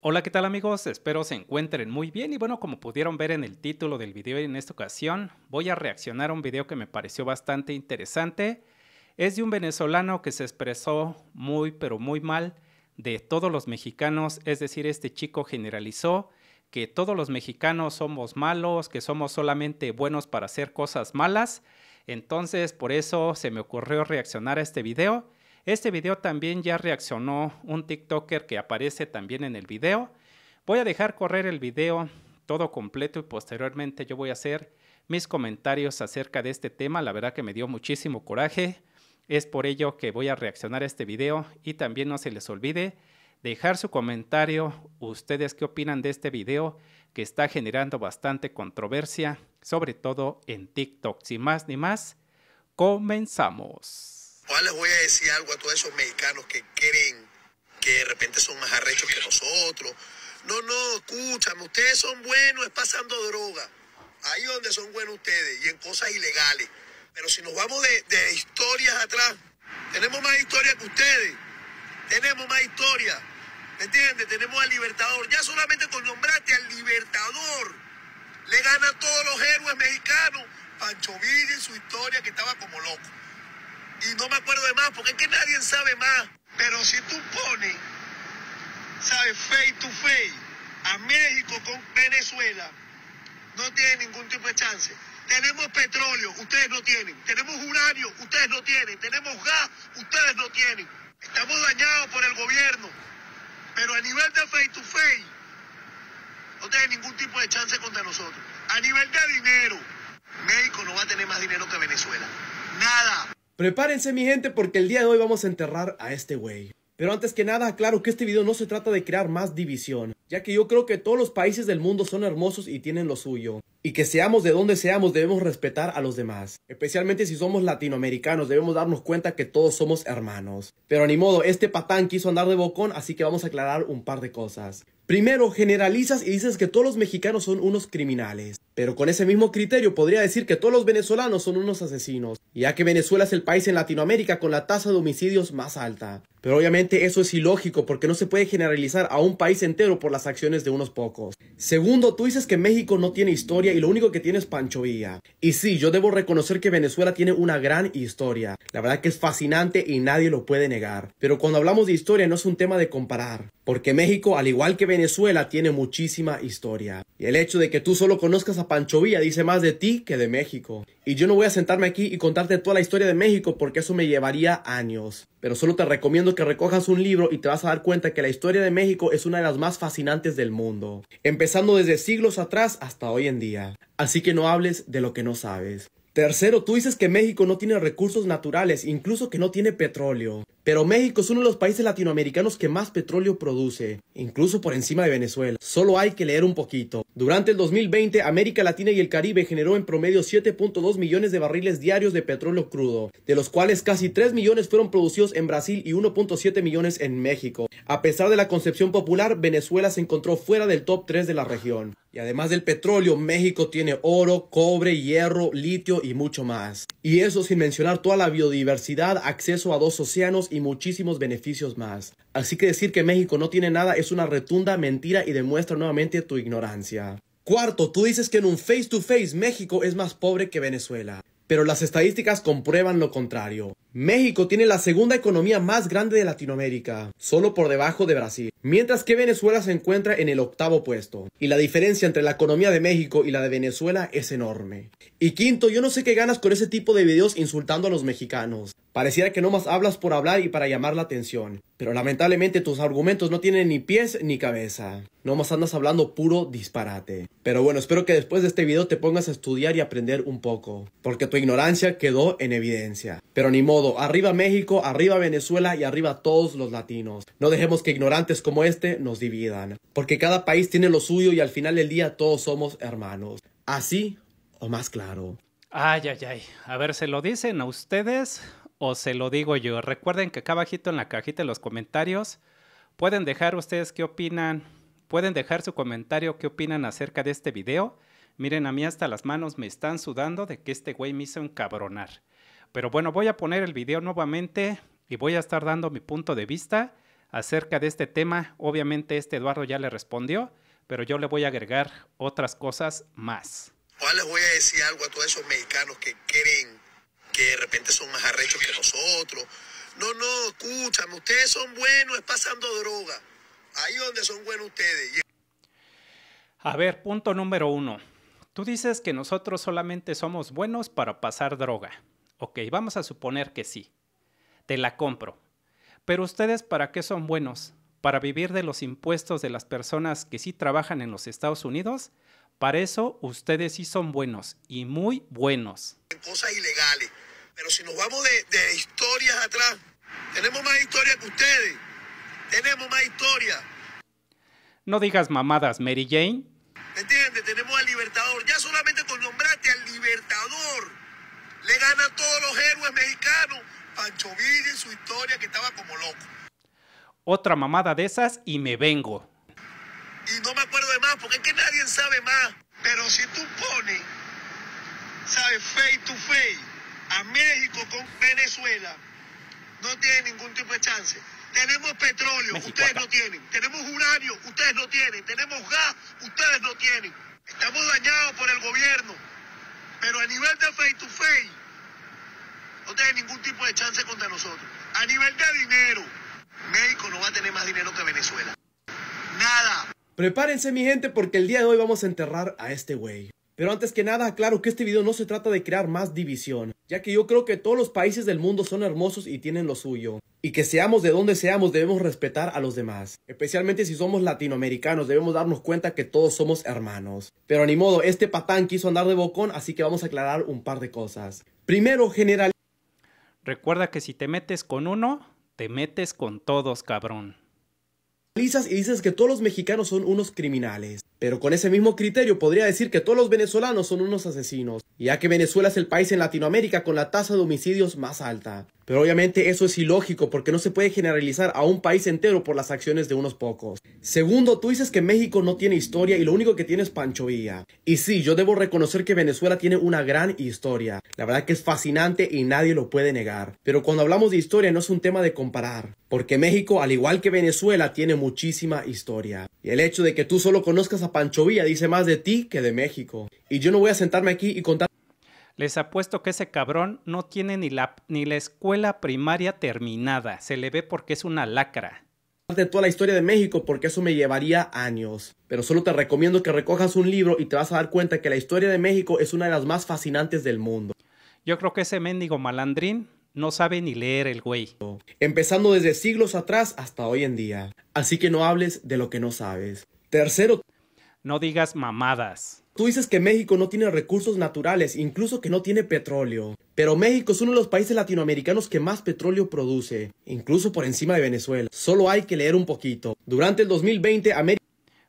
Hola, ¿qué tal amigos? Espero se encuentren muy bien y bueno, como pudieron ver en el título del video en esta ocasión, voy a reaccionar a un video que me pareció bastante interesante. Es de un venezolano que se expresó muy pero muy mal de todos los mexicanos, es decir, este chico generalizó que todos los mexicanos somos malos, que somos solamente buenos para hacer cosas malas. Entonces, por eso se me ocurrió reaccionar a este video este video también ya reaccionó un TikToker que aparece también en el video. Voy a dejar correr el video todo completo y posteriormente yo voy a hacer mis comentarios acerca de este tema. La verdad que me dio muchísimo coraje. Es por ello que voy a reaccionar a este video y también no se les olvide dejar su comentario, ustedes qué opinan de este video que está generando bastante controversia, sobre todo en TikTok. Sin más ni más, comenzamos. Ahora les voy a decir algo a todos esos mexicanos que creen que de repente son más arrechos que nosotros. No, no, escúchame, ustedes son buenos, es pasando droga. Ahí donde son buenos ustedes y en cosas ilegales. Pero si nos vamos de, historias atrás, tenemos más historia que ustedes. Tenemos más historia. ¿Me entiendes? Tenemos al libertador. Ya solamente con nombrarte al libertador le gana a todos los héroes mexicanos. Pancho Villa en su historia que estaba como loco y no me acuerdo de más, porque es que nadie sabe más. Pero si tú pones, ¿sabes? Face to face a México con Venezuela, no tiene ningún tipo de chance. Tenemos petróleo, ustedes no tienen. Tenemos uranio, ustedes no tienen. Tenemos gas, ustedes no tienen. Estamos dañados por el gobierno. Pero a nivel de face to face, no tiene ningún tipo de chance contra nosotros. A nivel de dinero, México no va a tener más dinero que Venezuela. Nada. Prepárense mi gente porque el día de hoy vamos a enterrar a este güey. Pero antes que nada aclaro que este video no se trata de crear más división ya que yo creo que todos los países del mundo son hermosos y tienen lo suyo. Y que seamos de donde seamos, debemos respetar a los demás. Especialmente si somos latinoamericanos, debemos darnos cuenta que todos somos hermanos. Pero ni modo, este patán quiso andar de bocón, así que vamos a aclarar un par de cosas. Primero, generalizas y dices que todos los mexicanos son unos criminales. Pero con ese mismo criterio podría decir que todos los venezolanos son unos asesinos, ya que Venezuela es el país en Latinoamérica con la tasa de homicidios más alta. Pero obviamente eso es ilógico porque no se puede generalizar a un país entero por la acciones de unos pocos. Segundo, tú dices que México no tiene historia y lo único que tiene es Pancho Villa. Y sí, yo debo reconocer que Venezuela tiene una gran historia. La verdad que es fascinante y nadie lo puede negar. Pero cuando hablamos de historia no es un tema de comparar, porque México, al igual que Venezuela, tiene muchísima historia. Y el hecho de que tú solo conozcas a Pancho Villa dice más de ti que de México. Y yo no voy a sentarme aquí y contarte toda la historia de México porque eso me llevaría años. Pero solo te recomiendo que recojas un libro y te vas a dar cuenta que la historia de México es una de las más fascinantes del mundo, empezando desde siglos atrás hasta hoy en día. Así que no hables de lo que no sabes. Tercero, tú dices que México no tiene recursos naturales, incluso que no tiene petróleo. Pero México es uno de los países latinoamericanos que más petróleo produce, incluso por encima de Venezuela. Solo hay que leer un poquito. Durante el 2020, América Latina y el Caribe generó en promedio 7.2 millones de barriles diarios de petróleo crudo, de los cuales casi 3 millones fueron producidos en Brasil y 1.7 millones en México. A pesar de la concepción popular, Venezuela se encontró fuera del top 3 de la región. Y además del petróleo, México tiene oro, cobre, hierro, litio y mucho más. Y eso sin mencionar toda la biodiversidad, acceso a dos océanos y muchísimos beneficios más. Así que decir que México no tiene nada es una retunda mentira y demuestra nuevamente tu ignorancia. Cuarto, tú dices que en un face to face México es más pobre que Venezuela. Pero las estadísticas comprueban lo contrario. México tiene la segunda economía más grande de Latinoamérica, solo por debajo de Brasil, mientras que Venezuela se encuentra en el octavo puesto. Y la diferencia entre la economía de México y la de Venezuela es enorme. Y quinto, yo no sé qué ganas con ese tipo de videos insultando a los mexicanos. Pareciera que nomás hablas por hablar y para llamar la atención. Pero lamentablemente tus argumentos no tienen ni pies ni cabeza. Nomás andas hablando puro disparate. Pero bueno, espero que después de este video te pongas a estudiar y aprender un poco. Porque tu ignorancia quedó en evidencia. Pero ni modo, arriba México, arriba Venezuela y arriba todos los latinos. No dejemos que ignorantes como este nos dividan. Porque cada país tiene lo suyo y al final del día todos somos hermanos. Así o más claro. Ay, ay, ay. A ver, ¿se lo dicen a ustedes o se lo digo yo. Recuerden que acá abajito en la cajita de los comentarios pueden dejar ustedes qué opinan, pueden dejar su comentario, qué opinan acerca de este video. Miren, a mí hasta las manos me están sudando de que este güey me hizo encabronar. Pero bueno, voy a poner el video nuevamente y voy a estar dando mi punto de vista acerca de este tema. Obviamente este Eduardo ya le respondió, pero yo le voy a agregar otras cosas más. Ahora les voy a decir algo a todos esos mexicanos que quieren que de repente son más arrechos que nosotros. No, no, escúchame, ustedes son buenos, es pasando droga. Ahí donde son buenos ustedes. A ver, punto número uno. Tú dices que nosotros solamente somos buenos para pasar droga. Ok, vamos a suponer que sí. Te la compro. Pero ustedes para qué son buenos? ¿Para vivir de los impuestos de las personas que sí trabajan en los Estados Unidos? Para eso ustedes sí son buenos y muy buenos. En cosas ilegales. Pero si nos vamos de, historias atrás, tenemos más historia que ustedes. Tenemos más historia. No digas mamadas, Mary Jane. ¿Me entiendes? Tenemos al Libertador. Ya solamente con nombrarte al Libertador. Le gana a todos los héroes mexicanos. Pancho Villa en su historia que estaba como loco. Otra mamada de esas y me vengo. Y no me acuerdo de más, porque es que nadie sabe más. Pero si tú pones, ¿sabes? Face to face a México con Venezuela, no tiene ningún tipo de chance. Tenemos petróleo, ustedes no tienen. Tenemos uranio, ustedes no tienen. Tenemos gas, ustedes no tienen. Estamos dañados por el gobierno. Pero a nivel de face to face, no tiene ningún tipo de chance contra nosotros. A nivel de dinero, México no va a tener más dinero que Venezuela. Nada. Prepárense mi gente porque el día de hoy vamos a enterrar a este güey. Pero antes que nada, aclaro que este video no se trata de crear más división, ya que yo creo que todos los países del mundo son hermosos y tienen lo suyo. Y que seamos de donde seamos, debemos respetar a los demás. Especialmente si somos latinoamericanos, debemos darnos cuenta que todos somos hermanos. Pero ni modo, este patán quiso andar de bocón, así que vamos a aclarar un par de cosas. Primero, general. Recuerda que si te metes con uno, te metes con todos, cabrón. y dices que todos los mexicanos son unos criminales. Pero con ese mismo criterio podría decir que todos los venezolanos son unos asesinos, ya que Venezuela es el país en Latinoamérica con la tasa de homicidios más alta. Pero obviamente eso es ilógico porque no se puede generalizar a un país entero por las acciones de unos pocos. Segundo, tú dices que México no tiene historia y lo único que tiene es Pancho Villa. Y sí, yo debo reconocer que Venezuela tiene una gran historia. La verdad que es fascinante y nadie lo puede negar. Pero cuando hablamos de historia no es un tema de comparar. Porque México, al igual que Venezuela, tiene muchísima historia. Y el hecho de que tú solo conozcas a Pancho Villa dice más de ti que de México. Y yo no voy a sentarme aquí y contar les apuesto que ese cabrón no tiene ni la, ni la escuela primaria terminada. Se le ve porque es una lacra. De toda la historia de México, porque eso me llevaría años. Pero solo te recomiendo que recojas un libro y te vas a dar cuenta que la historia de México es una de las más fascinantes del mundo. Yo creo que ese mendigo malandrín no sabe ni leer el güey. Empezando desde siglos atrás hasta hoy en día. Así que no hables de lo que no sabes. Tercero, no digas mamadas. Tú dices que México no tiene recursos naturales, incluso que no tiene petróleo. Pero México es uno de los países latinoamericanos que más petróleo produce, incluso por encima de Venezuela. Solo hay que leer un poquito. Durante el 2020, América...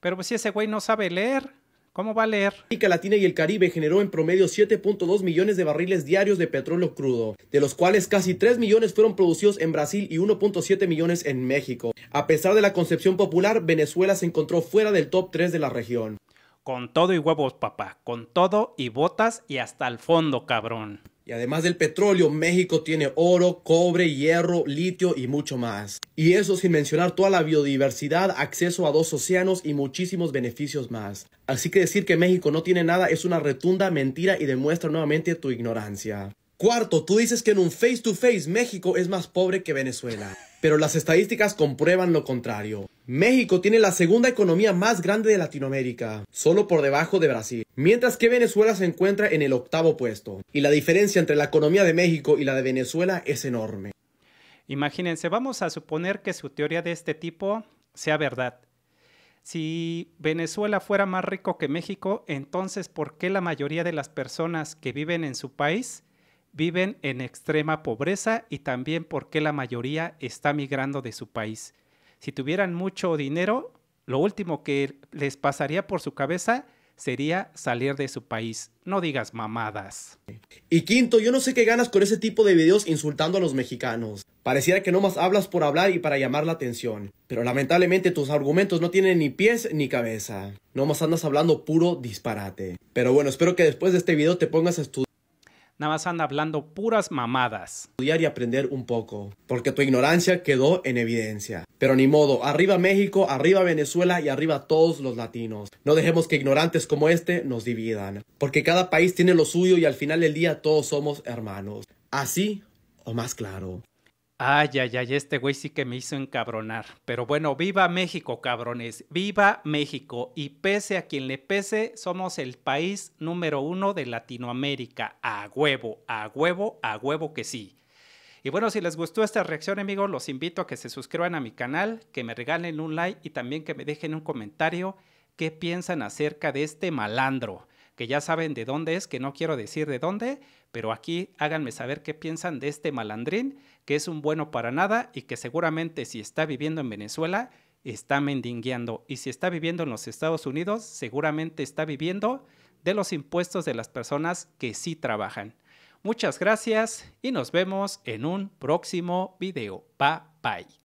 Pero pues si ese güey no sabe leer. ¿Cómo va a leer? América Latina y el Caribe generó en promedio 7.2 millones de barriles diarios de petróleo crudo, de los cuales casi 3 millones fueron producidos en Brasil y 1.7 millones en México. A pesar de la concepción popular, Venezuela se encontró fuera del top 3 de la región. Con todo y huevos, papá, con todo y botas y hasta el fondo, cabrón. Y además del petróleo, México tiene oro, cobre, hierro, litio y mucho más. Y eso sin mencionar toda la biodiversidad, acceso a dos océanos y muchísimos beneficios más. Así que decir que México no tiene nada es una retunda mentira y demuestra nuevamente tu ignorancia. Cuarto, tú dices que en un face to face México es más pobre que Venezuela pero las estadísticas comprueban lo contrario. México tiene la segunda economía más grande de Latinoamérica, solo por debajo de Brasil, mientras que Venezuela se encuentra en el octavo puesto, y la diferencia entre la economía de México y la de Venezuela es enorme. Imagínense, vamos a suponer que su teoría de este tipo sea verdad. Si Venezuela fuera más rico que México, entonces ¿por qué la mayoría de las personas que viven en su país viven en extrema pobreza y también porque la mayoría está migrando de su país. Si tuvieran mucho dinero, lo último que les pasaría por su cabeza sería salir de su país. No digas mamadas. Y quinto, yo no sé qué ganas con ese tipo de videos insultando a los mexicanos. Pareciera que nomás hablas por hablar y para llamar la atención. Pero lamentablemente tus argumentos no tienen ni pies ni cabeza. Nomás andas hablando puro disparate. Pero bueno, espero que después de este video te pongas a estudiar nada más anda hablando puras mamadas. Estudiar y aprender un poco, porque tu ignorancia quedó en evidencia. Pero ni modo, arriba México, arriba Venezuela y arriba todos los latinos. No dejemos que ignorantes como este nos dividan, porque cada país tiene lo suyo y al final del día todos somos hermanos. Así o más claro. Ay, ay, ay, este güey sí que me hizo encabronar. Pero bueno, viva México, cabrones, viva México. Y pese a quien le pese, somos el país número uno de Latinoamérica. A huevo, a huevo, a huevo que sí. Y bueno, si les gustó esta reacción, amigos, los invito a que se suscriban a mi canal, que me regalen un like y también que me dejen un comentario qué piensan acerca de este malandro, que ya saben de dónde es, que no quiero decir de dónde, pero aquí háganme saber qué piensan de este malandrín, que es un bueno para nada y que seguramente si está viviendo en Venezuela, está mendingueando. Y si está viviendo en los Estados Unidos, seguramente está viviendo de los impuestos de las personas que sí trabajan. Muchas gracias y nos vemos en un próximo video. Bye bye.